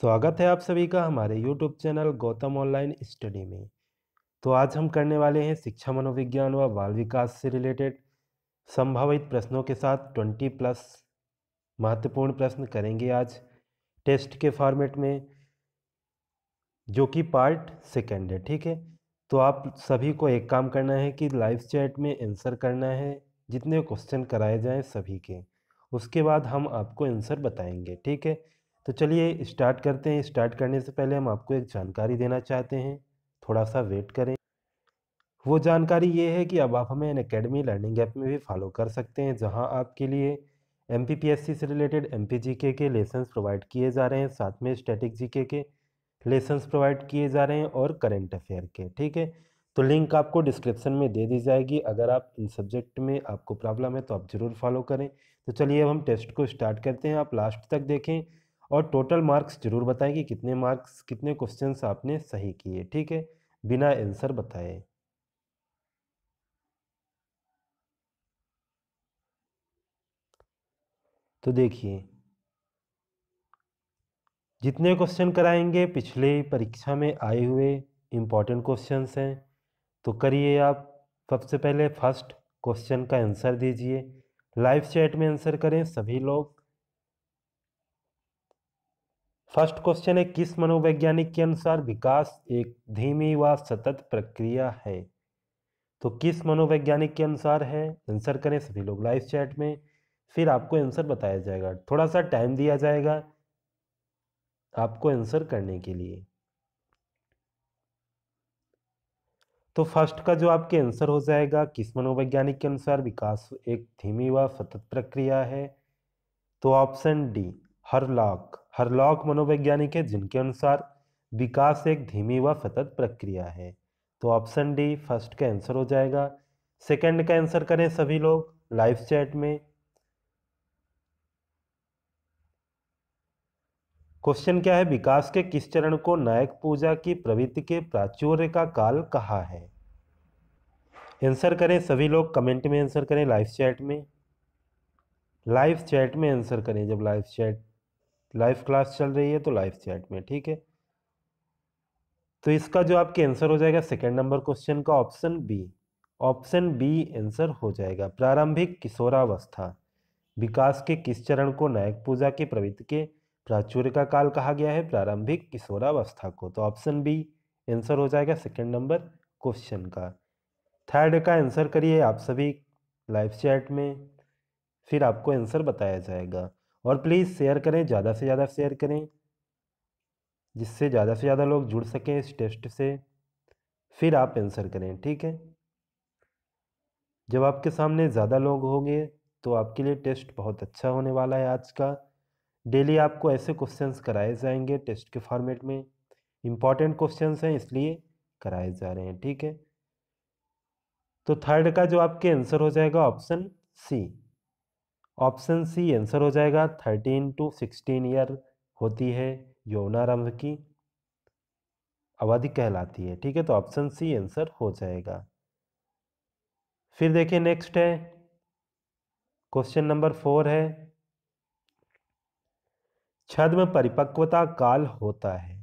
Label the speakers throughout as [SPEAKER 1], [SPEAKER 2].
[SPEAKER 1] स्वागत है आप सभी का हमारे YouTube channel Gautam online study में तो आज हम करने वाले हैं शिक्षा मनोविज्ञान व बाल विकास से रिलेटेड संभावित प्रश्नों के साथ 20 प्लस महत्वपूर्ण प्रश्न करेंगे आज टेस्ट के फॉर्मेट में जो कि पार्ट सेकेंड है ठीक है तो आप सभी को एक काम करना है कि लाइव चैट में आंसर करना है जितने क्वेश्चन कराए जाएँ सभी के उसके बाद हम आपको आंसर बताएंगे ठीक है तो चलिए स्टार्ट करते हैं स्टार्ट करने से पहले हम आपको एक जानकारी देना चाहते हैं थोड़ा सा वेट करें वो जानकारी ये है कि अब आप हमें इन अकेडमी लर्निंग ऐप में भी फॉलो कर सकते हैं जहां आपके लिए एम से रिलेटेड एम के के लेसन्स प्रोवाइड किए जा रहे हैं साथ में स्टैटिक जीके के लेसन्स प्रोवाइड किए जा रहे हैं और करेंट अफेयर के ठीक है तो लिंक आपको डिस्क्रिप्शन में दे दी जाएगी अगर आप इन सब्जेक्ट में आपको प्रॉब्लम है तो आप ज़रूर फॉलो करें तो चलिए अब हम टेस्ट को स्टार्ट करते हैं आप लास्ट तक देखें और टोटल मार्क्स जरूर बताएं कि कितने मार्क्स कितने क्वेश्चन आपने सही किए ठीक है बिना आंसर बताए तो देखिए जितने क्वेश्चन कराएंगे पिछले परीक्षा में आए हुए इम्पॉर्टेंट क्वेश्चन हैं तो करिए आप सबसे पहले फर्स्ट क्वेश्चन का आंसर दीजिए लाइव चैट में आंसर करें सभी लोग फर्स्ट क्वेश्चन है किस मनोवैज्ञानिक के अनुसार विकास एक धीमी व सतत प्रक्रिया है तो किस मनोवैज्ञानिक के अनुसार है आंसर करें सभी लोग लाइव चैट में फिर आपको आंसर बताया जाएगा थोड़ा सा टाइम दिया जाएगा आपको आंसर करने के लिए तो फर्स्ट का जो आपके आंसर हो जाएगा किस मनोवैज्ञानिक के अनुसार विकास एक धीमी व सतत प्रक्रिया है तो ऑप्शन डी हरलॉक हरलॉक मनोवैज्ञानिक है जिनके अनुसार विकास एक धीमी व सतत प्रक्रिया है तो ऑप्शन डी फर्स्ट का आंसर हो जाएगा सेकंड का आंसर करें सभी लोग लाइव चैट में क्वेश्चन क्या है विकास के किस चरण को नायक पूजा की प्रवृत्ति के प्राचुर्य का काल कहा है आंसर करें सभी लोग कमेंट में आंसर करें लाइव चैट में लाइव चैट में आंसर करें जब लाइव चैट लाइव क्लास चल रही है तो लाइव चैट में ठीक है तो इसका जो आपके आंसर हो जाएगा सेकेंड नंबर क्वेश्चन का option B option B answer हो जाएगा प्रारंभिक किशोरावस्था विकास के किस चरण को नायक पूजा के प्रवृत्ति के प्राचुर्य का काल कहा गया है प्रारंभिक किशोरावस्था को तो ऑप्शन बी आंसर हो जाएगा सेकेंड नंबर क्वेश्चन का थर्ड का आंसर करिए आप सभी लाइव चैट में फिर आपको आंसर बताया जाएगा और प्लीज़ शेयर करें ज़्यादा से ज़्यादा शेयर करें जिससे ज़्यादा से ज़्यादा लोग जुड़ सकें इस टेस्ट से फिर आप आंसर करें ठीक है जब आपके सामने ज़्यादा लोग होंगे तो आपके लिए टेस्ट बहुत अच्छा होने वाला है आज का डेली आपको ऐसे क्वेश्चंस कराए जाएंगे टेस्ट के फॉर्मेट में इम्पॉर्टेंट क्वेश्चंस हैं इसलिए कराए जा रहे हैं ठीक है तो थर्ड का जो आपके आंसर हो जाएगा option C option C answer हो जाएगा थर्टीन टू सिक्सटीन ईयर होती है यौनारंभ की अवधि कहलाती है ठीक है तो ऑप्शन सी आंसर हो जाएगा फिर देखिए नेक्स्ट है क्वेश्चन नंबर फोर है छद्म परिपक्वता काल होता है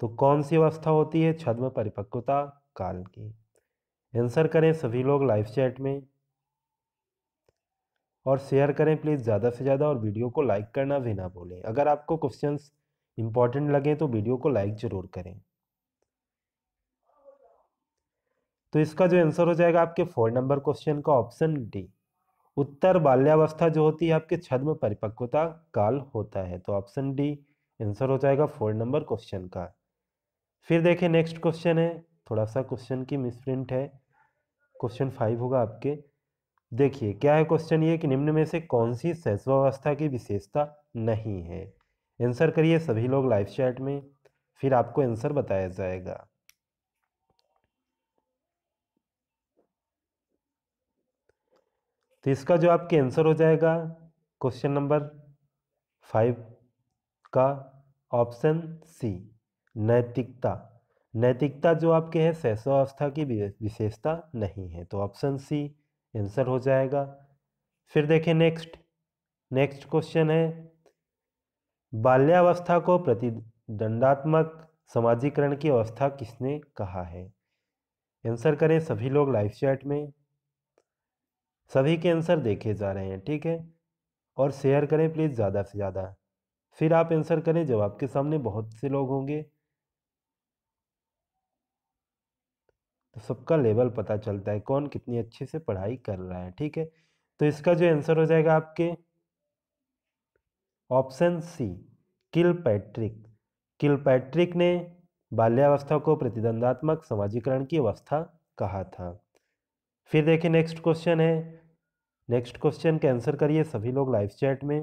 [SPEAKER 1] तो कौन सी अवस्था होती है छद्म परिपक्वता काल की आंसर करें सभी लोग लाइव चैट में और शेयर करें प्लीज़ ज़्यादा से ज़्यादा और वीडियो को लाइक करना भी ना भूलें अगर आपको क्वेश्चन इंपॉर्टेंट लगे तो वीडियो को लाइक ज़रूर करें तो इसका जो आंसर हो जाएगा आपके फोर नंबर क्वेश्चन का ऑप्शन डी उत्तर बाल्यावस्था जो होती है आपके छद्म परिपक्वता काल होता है तो ऑप्शन डी आंसर हो जाएगा फोर नंबर क्वेश्चन का फिर देखें नेक्स्ट क्वेश्चन है थोड़ा सा क्वेश्चन की मिसप्रिंट है क्वेश्चन फाइव होगा आपके देखिए क्या है क्वेश्चन ये कि निम्न में से कौन सी सहस्वावस्था की विशेषता नहीं है आंसर करिए सभी लोग लाइव चैट में फिर आपको आंसर बताया जाएगा तो इसका जो आपके आंसर हो जाएगा क्वेश्चन नंबर फाइव का ऑप्शन सी नैतिकता नैतिकता जो आपके है शैशवावस्था की विशेषता नहीं है तो ऑप्शन सी आंसर हो जाएगा फिर देखें नेक्स्ट नेक्स्ट क्वेश्चन है बाल्यावस्था को प्रतिदंडात्मक समाजीकरण की अवस्था किसने कहा है आंसर करें सभी लोग लाइव चैट में सभी के आंसर देखे जा रहे हैं ठीक है और शेयर करें प्लीज़ ज़्यादा से ज़्यादा फिर आप आंसर करें जब आपके सामने बहुत से लोग होंगे तो सबका लेवल पता चलता है कौन कितनी अच्छे से पढ़ाई कर रहा है ठीक है तो हाँ इसका जो आंसर हो जाएगा आपके option C Kilpatrick Kilpatrick ने बाल्यावस्था को प्रतिद्वंदात्मक समाजीकरण की अवस्था कहा था फिर देखिए नेक्स्ट क्वेश्चन है नेक्स्ट क्वेश्चन का आंसर करिए सभी लोग लाइव चैट में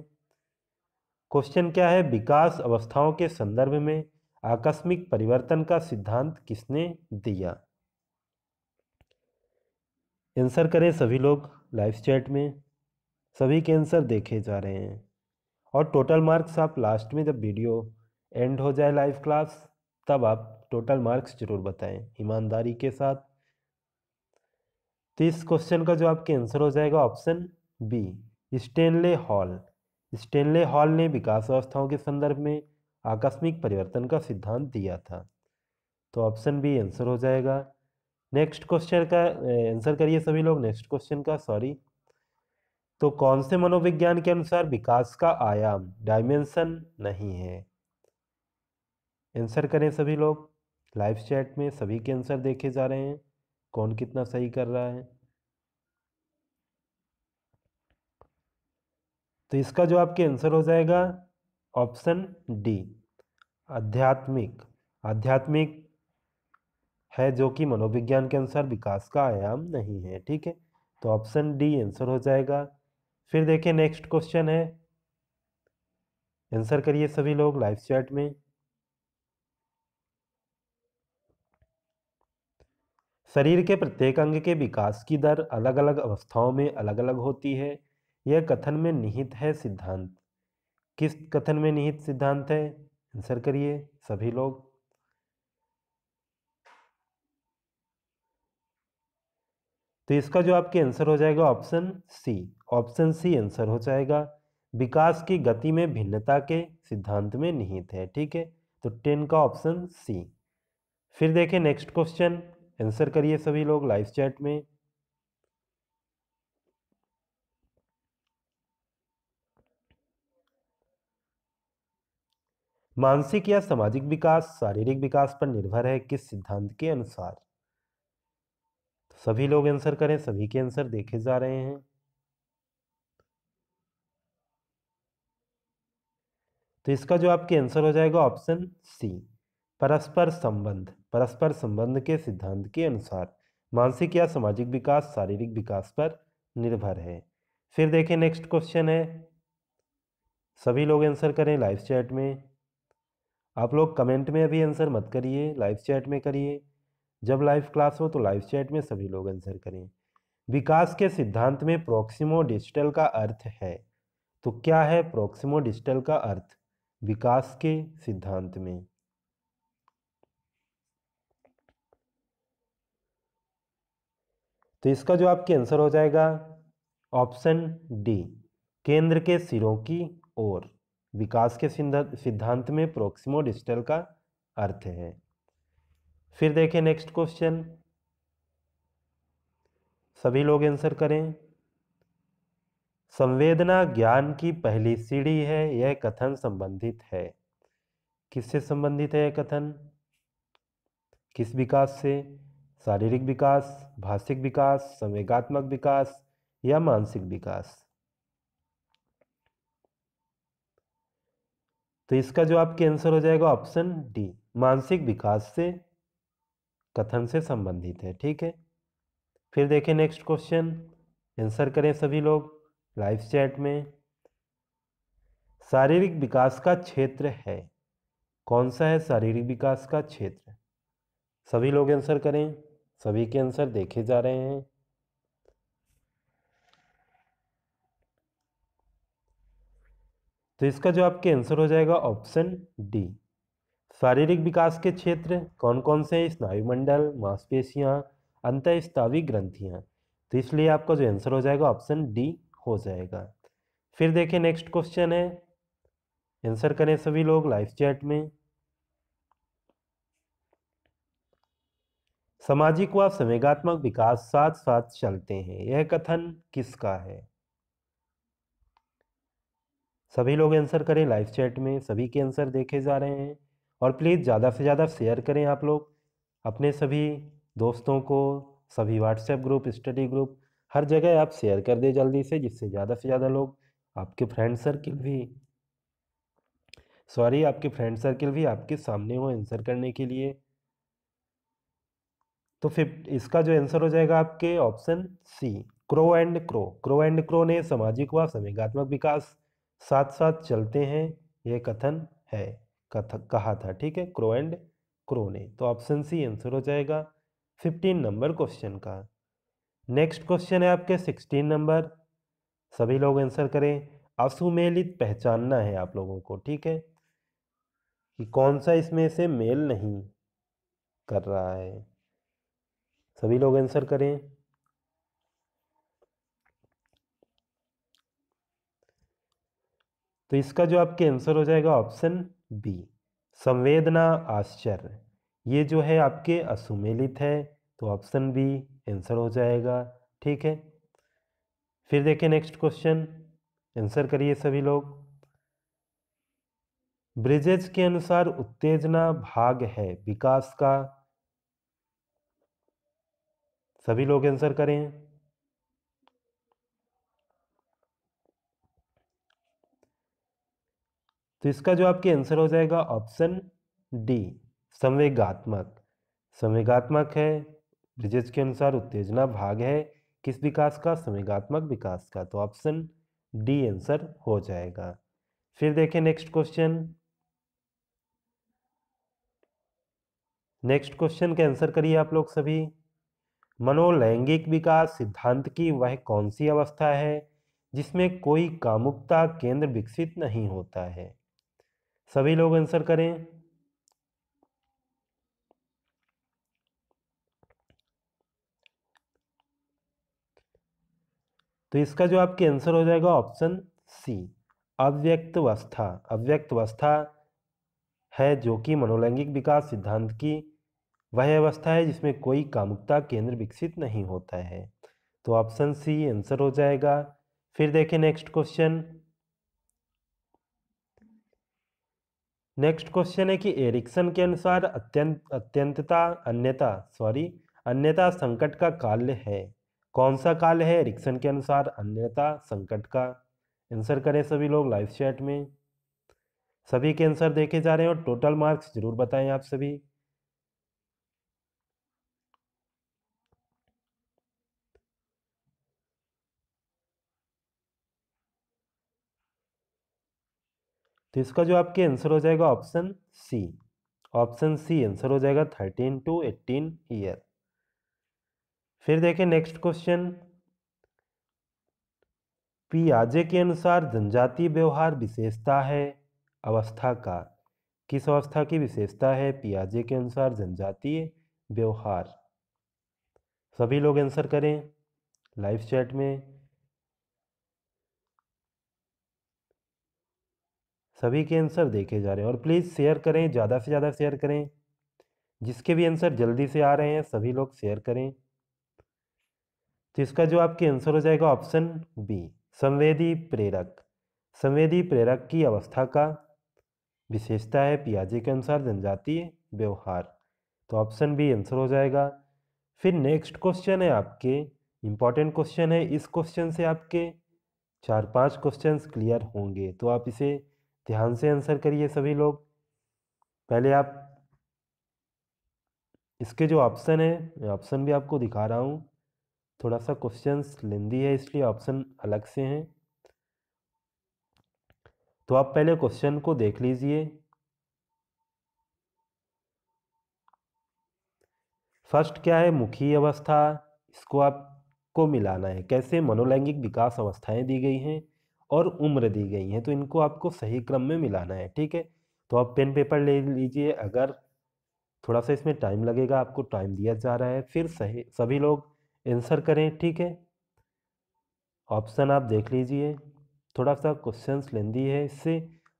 [SPEAKER 1] क्वेश्चन क्या है विकास अवस्थाओं के संदर्भ में आकस्मिक परिवर्तन का सिद्धांत किसने दिया आंसर करें सभी लोग लाइव चैट में सभी के आंसर देखे जा रहे हैं और टोटल मार्क्स आप लास्ट में जब वीडियो एंड हो जाए लाइव क्लास तब आप टोटल मार्क्स जरूर बताएं ईमानदारी के साथ तो इस क्वेश्चन का जो आपके आंसर हो जाएगा option B Stanley Hall Stanley Hall ने विकास अवस्थाओं के संदर्भ में आकस्मिक परिवर्तन का सिद्धांत दिया था तो ऑप्शन बी आंसर हो जाएगा नेक्स्ट क्वेश्चन का आंसर करिए सभी लोग नेक्स्ट क्वेश्चन का सॉरी तो कौन से मनोविज्ञान के अनुसार विकास का आयाम डायमेंशन नहीं है आंसर करें सभी लोग लाइव चैट में सभी के आंसर देखे जा रहे हैं कौन कितना सही कर रहा है तो इसका जो आपके आंसर हो जाएगा ऑप्शन डी आध्यात्मिक आध्यात्मिक है जो कि मनोविज्ञान के अनुसार विकास का आयाम नहीं है ठीक है तो ऑप्शन डी आंसर हो जाएगा फिर देखिए नेक्स्ट क्वेश्चन है आंसर करिए सभी लोग लाइव चैट में शरीर के प्रत्येक अंग के विकास की दर अलग अलग अवस्थाओं में अलग अलग होती है यह कथन में निहित है सिद्धांत किस कथन में निहित सिद्धांत है आंसर करिए सभी लोग तो इसका जो आपके आंसर हो जाएगा option C option C answer हो जाएगा विकास की गति में भिन्नता के सिद्धांत में निहित है ठीक है तो टेन का ऑप्शन सी फिर देखें नेक्स्ट क्वेश्चन आंसर करिए सभी लोग लाइव चैट में मानसिक या सामाजिक विकास शारीरिक विकास पर निर्भर है किस सिद्धांत के अनुसार सभी लोग आंसर करें सभी के आंसर देखे जा रहे हैं तो इसका जो आपके आंसर हो जाएगा ऑप्शन सी परस्पर संबंध परस्पर संबंध के सिद्धांत के अनुसार मानसिक या सामाजिक विकास शारीरिक विकास पर निर्भर है फिर देखें नेक्स्ट क्वेश्चन है सभी लोग आंसर करें लाइव चैट में आप लोग कमेंट में अभी आंसर मत करिए लाइव चैट में करिए जब लाइव क्लास हो तो लाइव चैट में सभी लोग आंसर करें विकास के सिद्धांत में प्रोक्सीमो डिजिटल का अर्थ है तो क्या है प्रोक्सीमो डिजिटल का अर्थ विकास के सिद्धांत में तो इसका जो आपके आंसर हो जाएगा ऑप्शन डी केंद्र के सिरों की ओर विकास के सिद्धांत में प्रोक्सीमो डिजिटल का अर्थ है फिर देखें नेक्स्ट क्वेश्चन सभी लोग आंसर करें संवेदना ज्ञान की पहली सीढ़ी है यह कथन संबंधित है किससे संबंधित है यह कथन किस विकास से शारीरिक विकास भाषिक विकास संवेगात्मक विकास या मानसिक विकास तो इसका जो आपके आंसर हो जाएगा ऑप्शन डी मानसिक विकास से कथन से संबंधित है ठीक है फिर देखें नेक्स्ट क्वेश्चन आंसर करें सभी लोग लाइव चैट में शारीरिक विकास का क्षेत्र है कौन सा है शारीरिक विकास का क्षेत्र सभी लोग आंसर करें सभी के आंसर देखे जा रहे हैं तो इसका जो आपके आंसर हो जाएगा ऑप्शन डी शारीरिक विकास के क्षेत्र कौन कौन से हैं स्नायुमंडल मांसपेशियाँ अंतःस्तावी ग्रंथियाँ तो इसलिए आपका जो आंसर हो जाएगा ऑप्शन डी हो जाएगा फिर देखें नेक्स्ट क्वेश्चन है आंसर करें सभी लोग लाइव चैट में सामाजिक व संवेगात्मक विकास साथ साथ चलते हैं यह कथन किसका है सभी लोग आंसर करें लाइव चैट में सभी के आंसर देखे जा रहे हैं और प्लीज़ ज़्यादा से ज़्यादा शेयर करें आप लोग अपने सभी दोस्तों को सभी व्हाट्सएप ग्रुप स्टडी ग्रुप हर जगह आप शेयर कर दें जल्दी से जिससे ज़्यादा से ज़्यादा लोग आपके फ्रेंड सर्किल भी सॉरी आपके फ्रेंड सर्किल भी आपके सामने हो आंसर करने के लिए तो फिफ्ट इसका जो आंसर हो जाएगा आपके option C Crow and Crow Crow and Crow ने सामाजिक व समेगात्मक विकास साथ साथ चलते हैं यह कथन है कहा था ठीक है क्रो एंड क्रो ने तो ऑप्शन सी आंसर हो जाएगा फिफ्टीन नंबर क्वेश्चन का नेक्स्ट क्वेश्चन है आपके सिक्सटीन नंबर सभी लोग आंसर करें असुमेलित पहचानना है आप लोगों को ठीक है कि कौन सा इसमें से मेल नहीं कर रहा है सभी लोग आंसर करें तो इसका जो आपके आंसर हो जाएगा ऑप्शन बी संवेदना आश्चर्य ये जो है आपके असुमेलित है तो ऑप्शन बी आंसर हो जाएगा ठीक है फिर देखें नेक्स्ट क्वेश्चन आंसर करिए सभी लोग ब्रिजेज के अनुसार उत्तेजना भाग है विकास का सभी लोग आंसर करें तो इसका जो आपके आंसर हो जाएगा ऑप्शन डी संवेगात्मक संवेगात्मक है ब्रिजेज के अनुसार उत्तेजना भाग है किस विकास का संवेगात्मक विकास का तो ऑप्शन डी आंसर हो जाएगा फिर देखें नेक्स्ट क्वेश्चन नेक्स्ट क्वेश्चन का आंसर करिए आप लोग सभी मनोलैंगिक विकास सिद्धांत की वह कौन सी अवस्था है जिसमें कोई कामुकता केंद्र विकसित नहीं होता है सभी लोग आंसर करें तो इसका जो आपके आंसर हो जाएगा ऑप्शन सी अव्यक्त अवस्था अव्यक्त अवस्था है जो कि मनोलैंगिक विकास सिद्धांत की वह अवस्था है जिसमें कोई कामुकता केंद्र विकसित नहीं होता है तो ऑप्शन सी आंसर हो जाएगा फिर देखें नेक्स्ट क्वेश्चन नेक्स्ट क्वेश्चन है कि एरिक्सन के अनुसार अत्यंत अत्यंतता अन्यता सॉरी अन्यता संकट का काल है कौन सा काल है एरिक्सन के अनुसार अन्यता संकट का आंसर करें सभी लोग लाइव चैट में सभी के आंसर देखे जा रहे हैं और टोटल मार्क्स जरूर बताएं आप सभी तो इसका जो आपके आंसर हो जाएगा option C option C answer हो जाएगा थर्टीन टू एट्टीन ईयर फिर देखें नेक्स्ट क्वेश्चन पियाजे के अनुसार जनजातीय व्यवहार विशेषता है अवस्था का किस अवस्था की विशेषता है पियाजे के अनुसार जनजातीय व्यवहार सभी लोग आंसर करें लाइव चैट में सभी के आंसर देखे जा रहे हैं और प्लीज़ शेयर करें ज़्यादा से ज़्यादा शेयर करें जिसके भी आंसर जल्दी से आ रहे हैं सभी लोग शेयर करें तो इसका जो आपके आंसर हो जाएगा ऑप्शन बी संवेदी प्रेरक संवेदी प्रेरक की अवस्था का विशेषता है पियाजी के अनुसार जनजातीय व्यवहार तो ऑप्शन बी आंसर हो जाएगा फिर नेक्स्ट क्वेश्चन है आपके इम्पॉर्टेंट क्वेश्चन है इस क्वेश्चन से आपके चार पांच क्वेश्चंस क्लियर होंगे तो आप इसे ध्यान से आंसर करिए सभी लोग पहले आप इसके जो ऑप्शन है मैं ऑप्शन भी आपको दिखा रहा हूँ थोड़ा सा क्वेश्चन लेंदी है इसलिए ऑप्शन अलग से हैं तो आप पहले क्वेश्चन को देख लीजिए फर्स्ट क्या है मुखी अवस्था इसको आपको मिलाना है कैसे मनोलैंगिक विकास अवस्थाएं दी गई हैं और उम्र दी गई है तो इनको आपको सही क्रम में मिलाना है ठीक है तो आप पेन पेपर ले लीजिए अगर थोड़ा सा इसमें टाइम लगेगा आपको टाइम दिया जा रहा है फिर सही सभी लोग आंसर करें ठीक है ऑप्शन आप देख लीजिए थोड़ा सा क्वेश्चन लेंदी है इससे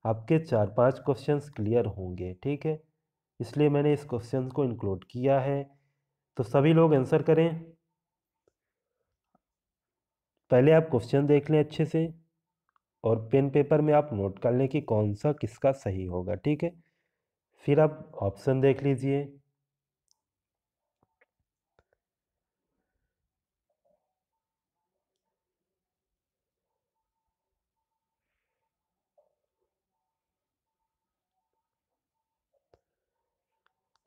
[SPEAKER 1] आपके चार पांच क्वेश्चन क्लियर होंगे ठीक है इसलिए मैंने इस क्वेश्चन को इंक्लूड किया है तो सभी लोग आंसर करें पहले आप क्वेश्चन देख लें अच्छे से और पेन पेपर में आप नोट कर लें कि कौन सा किसका सही होगा ठीक है फिर आप ऑप्शन देख लीजिए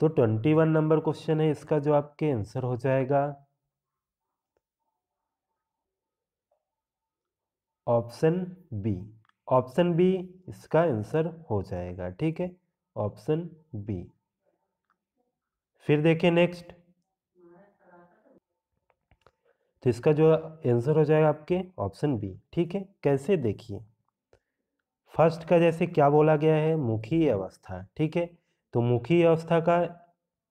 [SPEAKER 1] तो ट्वेंटी वन नंबर क्वेश्चन है इसका जो आपके आंसर हो जाएगा ऑप्शन बी ऑप्शन बी इसका आंसर हो जाएगा ठीक है ऑप्शन बी फिर देखिए नेक्स्ट तो इसका जो आंसर हो जाएगा आपके ऑप्शन बी ठीक है कैसे देखिए फर्स्ट का जैसे क्या बोला गया है मुखी अवस्था ठीक है तो मुखी अवस्था का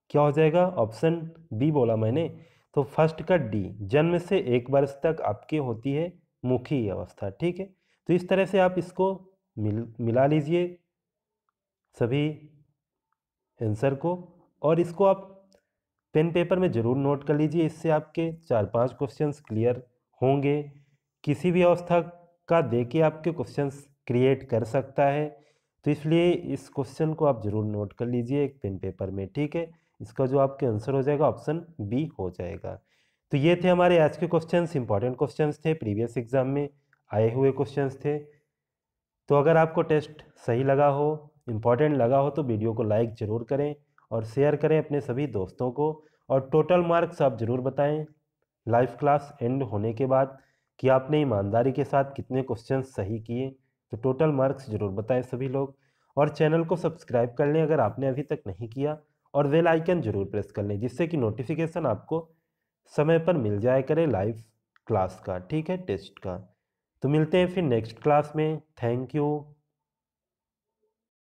[SPEAKER 1] क्या हो जाएगा ऑप्शन बी बोला मैंने तो फर्स्ट का डी जन्म से एक वर्ष तक आपकी होती है मुखी अवस्था ठीक है तो इस तरह से आप इसको मिल मिला लीजिए सभी आंसर को और इसको आप पेन पेपर में ज़रूर नोट कर लीजिए इससे आपके चार पांच क्वेश्चंस क्लियर होंगे किसी भी अवस्था का दे के आपके क्वेश्चंस क्रिएट कर सकता है तो इसलिए इस क्वेश्चन को आप ज़रूर नोट कर लीजिए एक पेन पेपर में ठीक है इसका जो आपके आंसर हो जाएगा ऑप्शन बी हो जाएगा तो ये थे हमारे आज के क्वेश्चन इंपॉर्टेंट क्वेश्चन थे प्रीवियस एग्जाम में आए हुए क्वेश्चन थे तो अगर आपको टेस्ट सही लगा हो इम्पॉर्टेंट लगा हो तो वीडियो को लाइक ज़रूर करें और शेयर करें अपने सभी दोस्तों को और टोटल मार्क्स आप ज़रूर बताएं लाइव क्लास एंड होने के बाद कि आपने ईमानदारी के साथ कितने क्वेश्चन सही किए तो टोटल मार्क्स ज़रूर बताएं सभी लोग और चैनल को सब्सक्राइब कर लें अगर आपने अभी तक नहीं किया और वेलाइकन ज़रूर प्रेस कर लें जिससे कि नोटिफिकेशन आपको समय पर मिल जाए करे लाइव क्लास का ठीक है टेस्ट का तो मिलते हैं फिर नेक्स्ट क्लास में थैंक यू